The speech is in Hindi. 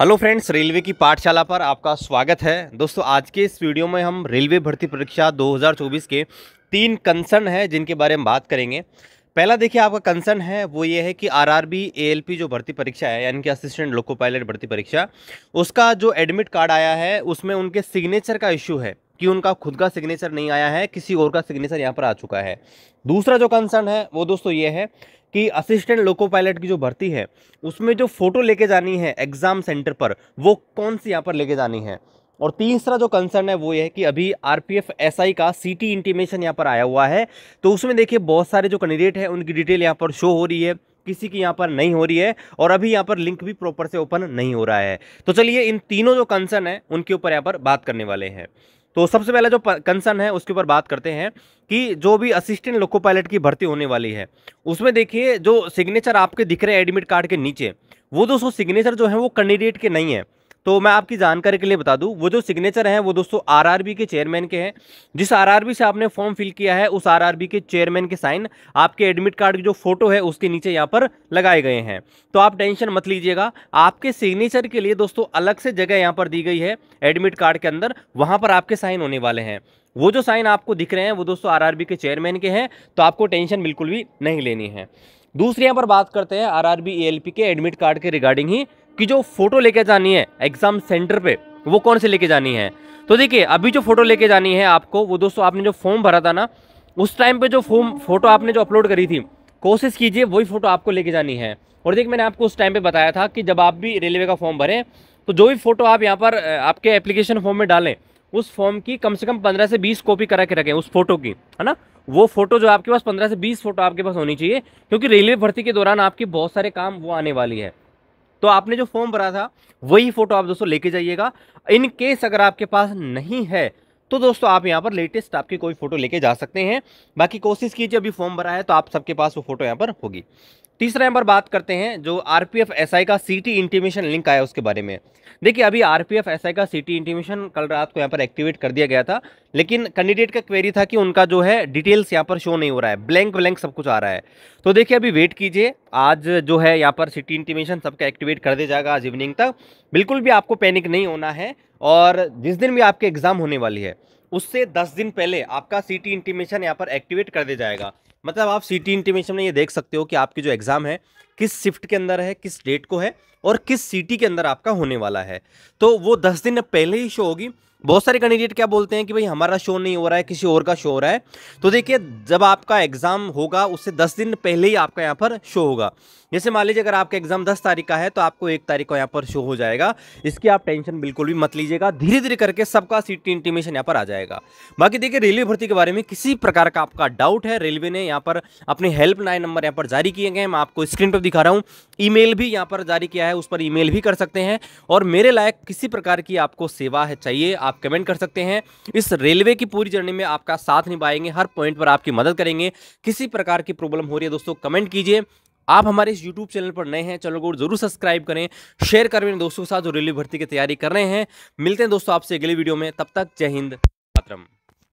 हेलो फ्रेंड्स रेलवे की पाठशाला पर आपका स्वागत है दोस्तों आज के इस वीडियो में हम रेलवे भर्ती परीक्षा 2024 के तीन कंसर्न हैं जिनके बारे में बात करेंगे पहला देखिए आपका कंसर्न है वो ये है कि आरआरबी एएलपी जो भर्ती परीक्षा है यानी कि असिस्टेंट लोको पायलट भर्ती परीक्षा उसका जो एडमिट कार्ड आया है उसमें उनके सिग्नेचर का इश्यू है कि उनका खुद का सिग्नेचर नहीं आया है किसी और का सिग्नेचर यहाँ पर आ चुका है दूसरा जो कंसर्न है वो दोस्तों ये है कि असिस्टेंट लोको पायलट की जो भर्ती है उसमें जो फ़ोटो लेके जानी है एग्ज़ाम सेंटर पर वो कौन सी यहाँ पर लेके जानी है और तीसरा जो कंसर्न है वो ये है कि अभी R P F S I का सी टी इंटीमेशन यहाँ पर आया हुआ है तो उसमें देखिए बहुत सारे जो कैंडिडेट हैं उनकी डिटेल यहाँ पर शो हो रही है किसी की यहाँ पर नहीं हो रही है और अभी यहाँ पर लिंक भी प्रॉपर से ओपन नहीं हो रहा है तो चलिए इन तीनों जो कंसर्न है उनके ऊपर यहाँ पर बात करने वाले हैं तो सबसे पहला जो कंसर्न है उसके ऊपर बात करते हैं कि जो भी असिस्टेंट लोको पायलट की भर्ती होने वाली है उसमें देखिए जो सिग्नेचर आपके दिख रहे हैं एडमिट कार्ड के नीचे वो दोस्तों सिग्नेचर जो है वो कैंडिडेट के नहीं है तो मैं आपकी जानकारी के लिए बता दूं वो जो सिग्नेचर हैं वो दोस्तों आरआरबी के चेयरमैन के हैं जिस आरआरबी से आपने फॉर्म फिल किया है उस आरआरबी के चेयरमैन के साइन आपके एडमिट कार्ड की जो फोटो है उसके नीचे यहाँ पर लगाए गए हैं तो आप टेंशन मत लीजिएगा आपके सिग्नेचर के लिए दोस्तों अलग से जगह यहाँ पर दी गई है एडमिट कार्ड के अंदर वहाँ पर आपके साइन होने वाले हैं वो जो साइन आपको दिख रहे हैं वो दोस्तों आरआरबी के चेयरमैन के हैं तो आपको टेंशन बिल्कुल भी नहीं लेनी है दूसरी यहाँ पर बात करते हैं आरआरबी एएलपी के एडमिट कार्ड के रिगार्डिंग ही कि जो फोटो लेके जानी है एग्जाम सेंटर पे वो कौन से लेके जानी है तो देखिए अभी जो फोटो लेके जानी है आपको वो दोस्तों आपने जो फॉर्म भरा था ना उस टाइम पे जो फॉर्म फोटो आपने जो अपलोड करी थी कोशिश कीजिए वही फ़ोटो आपको लेके जानी है और देखिए मैंने आपको उस टाइम पे बताया था कि जब आप भी रेलवे का फॉर्म भरें तो जो भी फ़ोटो आप यहाँ पर आपके एप्लीकेशन फॉर्म में डालें उस फॉर्म की कम से कम पंद्रह से बीस कॉपी करा के रखें उस फोटो की है ना वो फोटो जो आपके पास पंद्रह से बीस फोटो आपके पास होनी चाहिए क्योंकि रेलवे भर्ती के दौरान आपके बहुत सारे काम वो आने वाली है तो आपने जो फॉर्म भरा था वही फोटो आप दोस्तों लेके जाइएगा इन केस अगर आपके पास नहीं है तो दोस्तों आप यहाँ पर लेटेस्ट आपकी कोई फोटो लेके जा सकते हैं बाकी कोशिश कीजिए अभी फॉर्म भरा है तो आप सबके पास वो फोटो यहाँ पर होगी तीसरा नंबर बात करते हैं जो एस आई का सीटी इंटीमेशन लिंक आया उसके बारे में देखिए अभी एस आई का सीटी इंटीमेशन कल रात को यहाँ पर एक्टिवेट कर दिया गया था लेकिन कैंडिडेट का क्वेरी था कि उनका जो है डिटेल्स यहाँ पर शो नहीं हो रहा है ब्लैंक ब्लैंक सब कुछ आ रहा है तो देखिए अभी वेट कीजिए आज जो है यहाँ पर सिटी इंटीमेशन सबका एक्टिवेट कर दिया जाएगा आज इवनिंग तक बिल्कुल भी आपको पैनिक नहीं होना है और जिस दिन भी आपके एग्ज़ाम होने वाली है उससे दस दिन पहले आपका सी टी इंटीमेशन यहाँ पर एक्टिवेट कर दिया जाएगा मतलब आप सी टी इंटीमेशन में ये देख सकते हो कि आपकी जो एग्ज़ाम है किस शिफ्ट के अंदर है किस डेट को है और किस सिटी के अंदर आपका होने वाला है तो वो दस दिन पहले ही शो होगी बहुत सारे कैंडिडेट क्या बोलते हैं कि भाई हमारा शो नहीं हो रहा है किसी और का शो हो रहा है तो देखिए जब आपका एग्ज़ाम होगा उससे दस दिन पहले ही आपका यहाँ पर शो होगा जैसे मान लीजिए अगर आपका एग्ज़ाम दस तारीख का है तो आपको एक तारीख को यहाँ पर शो हो जाएगा इसकी आप टेंशन बिल्कुल भी मत लीजिएगा धीरे धीरे करके सबका सीट इंटीमेशन यहाँ पर आ जाएगा बाकी देखिए रेलवे भर्ती के बारे में किसी प्रकार का आपका डाउट है रेलवे ने यहाँ पर अपने हेल्पलाइन नंबर यहाँ पर जारी किए गए हैं आपको स्क्रीन पर दिखा रहा हूँ ईमेल भी यहाँ पर जारी किया है उस पर ईमेल भी कर सकते हैं और मेरे लायक किसी प्रकार की आपको सेवा है चाहिए आप कमेंट कर सकते हैं इस रेलवे की पूरी जर्नी में आपका साथ निभाएंगे हर पॉइंट पर आपकी मदद करेंगे किसी प्रकार की प्रॉब्लम हो रही है दोस्तों कमेंट कीजिए आप हमारे इस YouTube चैनल पर नए हैं चैनल को जरूर सब्सक्राइब करें शेयर करें दोस्तों के साथ जो रेलवे भर्ती की तैयारी कर रहे हैं मिलते हैं दोस्तों आपसे अगली वीडियो में तब तक जय हिंद मातरम